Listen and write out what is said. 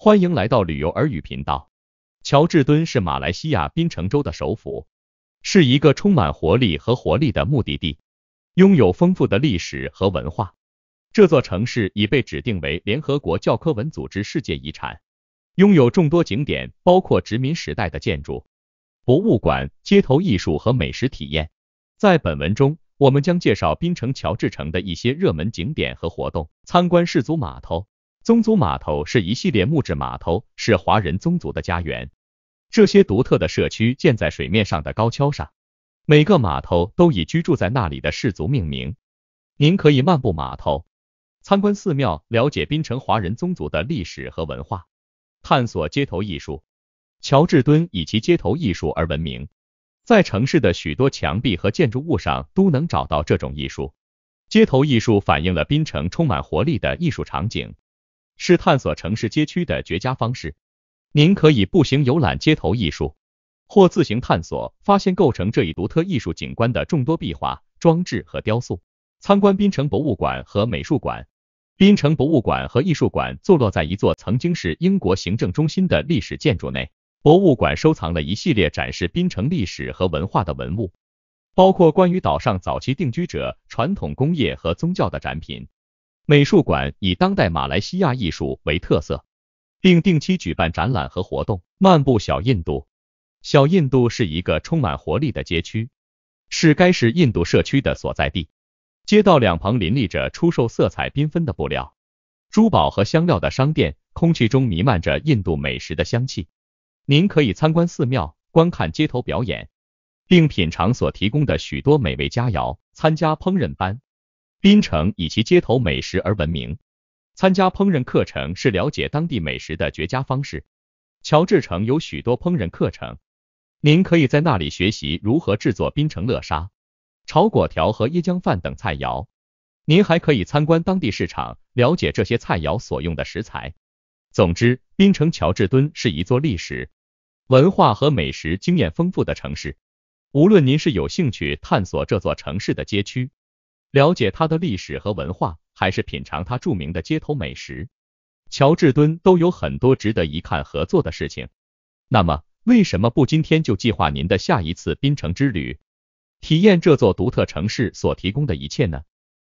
欢迎来到旅游耳语频道。乔治敦是马来西亚槟城州的首府，是一个充满活力和活力的目的地，拥有丰富的历史和文化。这座城市已被指定为联合国教科文组织世界遗产，拥有众多景点，包括殖民时代的建筑、博物馆、街头艺术和美食体验。在本文中，我们将介绍槟城乔治城的一些热门景点和活动，参观氏族码头。宗族码头是一系列木质码头，是华人宗族的家园。这些独特的社区建在水面上的高跷上，每个码头都以居住在那里的氏族命名。您可以漫步码头，参观寺庙，了解槟城华人宗族的历史和文化，探索街头艺术。乔治敦以其街头艺术而闻名，在城市的许多墙壁和建筑物上都能找到这种艺术。街头艺术反映了槟城充满活力的艺术场景。是探索城市街区的绝佳方式。您可以步行游览街头艺术，或自行探索，发现构成这一独特艺术景观的众多壁画、装置和雕塑。参观槟城博物馆和美术馆。槟城博物馆和艺术馆坐落在一座曾经是英国行政中心的历史建筑内。博物馆收藏了一系列展示槟城历史和文化的文物，包括关于岛上早期定居者、传统工业和宗教的展品。美术馆以当代马来西亚艺术为特色，并定期举办展览和活动。漫步小印度，小印度是一个充满活力的街区，是该市印度社区的所在地。街道两旁林立着出售色彩缤纷的布料、珠宝和香料的商店，空气中弥漫着印度美食的香气。您可以参观寺庙，观看街头表演，并品尝所提供的许多美味佳肴，参加烹饪班。槟城以其街头美食而闻名，参加烹饪课程是了解当地美食的绝佳方式。乔治城有许多烹饪课程，您可以在那里学习如何制作槟城乐沙、炒粿条和椰浆饭等菜肴。您还可以参观当地市场，了解这些菜肴所用的食材。总之，槟城乔治敦是一座历史、文化和美食经验丰富的城市。无论您是有兴趣探索这座城市的街区。了解它的历史和文化，还是品尝它著名的街头美食，乔治敦都有很多值得一看、合作的事情。那么，为什么不今天就计划您的下一次槟城之旅，体验这座独特城市所提供的一切呢？